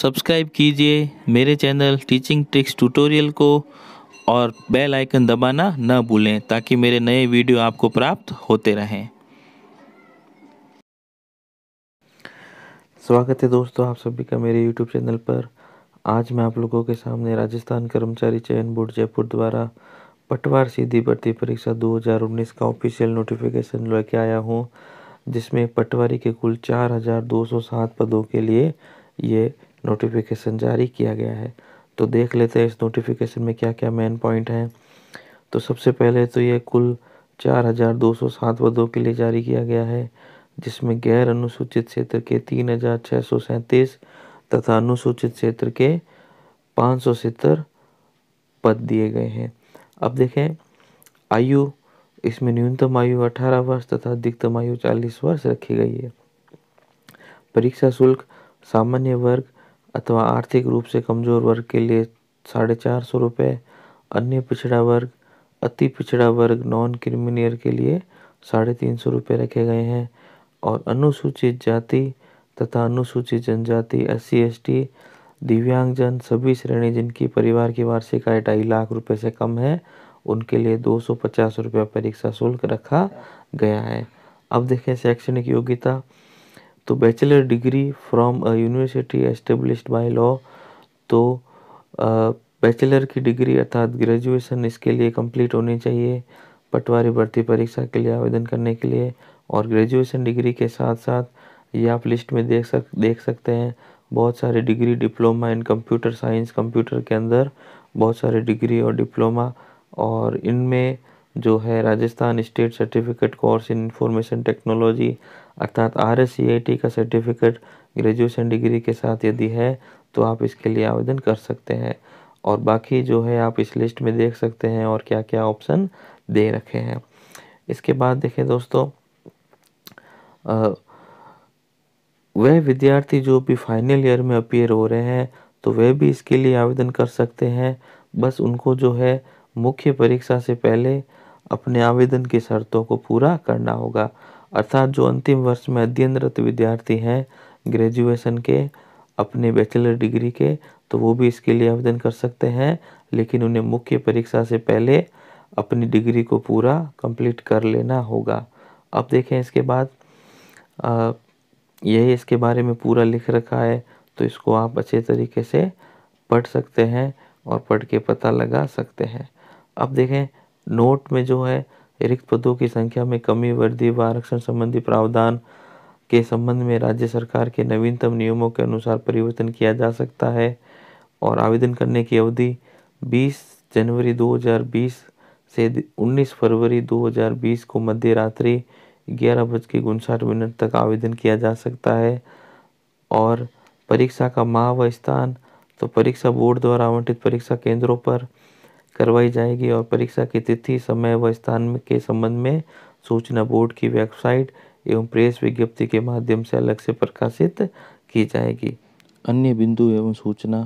subscribe कीजिए मेरे channel teaching tricks tutorial को और बेल आइकन दबाना न भूलें ताकि मेरे नए वीडियो आपको प्राप्त होते रहें स्वागत है दोस्तों आप सभी का मेरे यूट्यूब चैनल पर आज मैं आप लोगों के सामने राजस्थान कर्मचारी चयन बोर्ड जयपुर द्वारा पटवार सीधी भर्ती परीक्षा 2019 का ऑफिशियल नोटिफिकेशन लेके आया हूँ जिसमें पटवारी के कुल चार पदों के लिए ये नोटिफिकेशन जारी किया गया है तो देख लेते हैं इस नोटिफिकेशन में क्या क्या मेन पॉइंट हैं तो सबसे पहले तो ये कुल चार हज़ार दो सौ सात पदों के लिए जारी किया गया है जिसमें गैर अनुसूचित क्षेत्र के तीन हज़ार छः सौ सैंतीस तथा अनुसूचित क्षेत्र के पाँच सौ सत्तर पद दिए गए हैं अब देखें आयु इसमें न्यूनतम आयु अठारह वर्ष तथा अधिकतम आयु चालीस वर्ष रखी गई है परीक्षा शुल्क सामान्य वर्ग अथवा आर्थिक रूप से कमज़ोर वर्ग के लिए साढ़े चार सौ रुपये अन्य पिछड़ा वर्ग अति पिछड़ा वर्ग नॉन क्रिमिनियर के लिए साढ़े तीन सौ रुपये रखे गए हैं और अनुसूचित जाति तथा अनुसूचित जनजाति एस सी एस टी दिव्यांगजन सभी श्रेणी जिनकी परिवार की वार्षिक आय ढाई लाख रुपये से कम है उनके लिए दो सौ पचास रुपये परीक्षा शुल्क रखा गया है अब देखें शैक्षणिक योग्यता तो bachelor degree from a university established by law तो बैचलर की डिग्री अर्थात ग्रेजुएशन इसके लिए कंप्लीट होनी चाहिए पटवारी भर्ती परीक्षा के लिए आवेदन करने के लिए और ग्रेजुएशन डिग्री के साथ साथ ये आप लिस्ट में देख सक देख सकते हैं बहुत सारे degree diploma in computer science computer के अंदर बहुत सारे डिग्री और डिप्लोमा और इनमें जो है Rajasthan state certificate course in information technology अर्थात आर एस का सर्टिफिकेट ग्रेजुएशन डिग्री के साथ यदि है तो आप इसके लिए आवेदन कर सकते हैं और बाकी जो है आप इस लिस्ट में देख सकते हैं और क्या क्या ऑप्शन दे रखे हैं इसके बाद देखें दोस्तों वह विद्यार्थी जो भी फाइनल ईयर में अपीयर हो रहे हैं तो वह भी इसके लिए आवेदन कर सकते हैं बस उनको जो है मुख्य परीक्षा से पहले अपने आवेदन की शर्तों को पूरा करना होगा अर्थात जो अंतिम वर्ष में अध्ययनरत विद्यार्थी हैं ग्रेजुएशन के अपने बैचलर डिग्री के तो वो भी इसके लिए आवेदन कर सकते हैं लेकिन उन्हें मुख्य परीक्षा से पहले अपनी डिग्री को पूरा कंप्लीट कर लेना होगा अब देखें इसके बाद यही इसके बारे में पूरा लिख रखा है तो इसको आप अच्छे तरीके से पढ़ सकते हैं और पढ़ के पता लगा सकते हैं अब देखें नोट में जो है रिक्त पदों की संख्या में कमी वृद्धि व आरक्षण संबंधी प्रावधान के संबंध में राज्य सरकार के नवीनतम नियमों के अनुसार परिवर्तन किया जा सकता है और आवेदन करने की अवधि 20 जनवरी 2020 से 19 फरवरी 2020 को मध्य रात्रि ग्यारह बज के मिनट तक आवेदन किया जा सकता है और परीक्षा का माह व स्थान तो परीक्षा बोर्ड द्वारा आवंटित परीक्षा केंद्रों पर करवाई जाएगी और परीक्षा की तिथि समय व स्थान के संबंध में सूचना बोर्ड की वेबसाइट एवं प्रेस विज्ञप्ति के माध्यम से अलग से प्रकाशित की जाएगी अन्य बिंदु एवं सूचना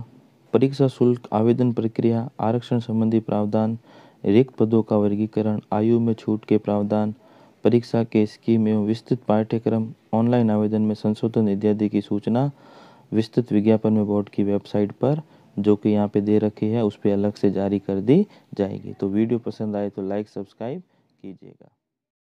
परीक्षा शुल्क आवेदन प्रक्रिया आरक्षण संबंधी प्रावधान रिक्त पदों का वर्गीकरण आयु में छूट के प्रावधान परीक्षा के स्कीम एवं विस्तृत पाठ्यक्रम ऑनलाइन आवेदन में संशोधन इत्यादि की सूचना विस्तृत विज्ञापन में बोर्ड की वेबसाइट पर जो कि यहाँ पे दे रखी है उस पर अलग से जारी कर दी जाएगी तो वीडियो पसंद आए तो लाइक सब्सक्राइब कीजिएगा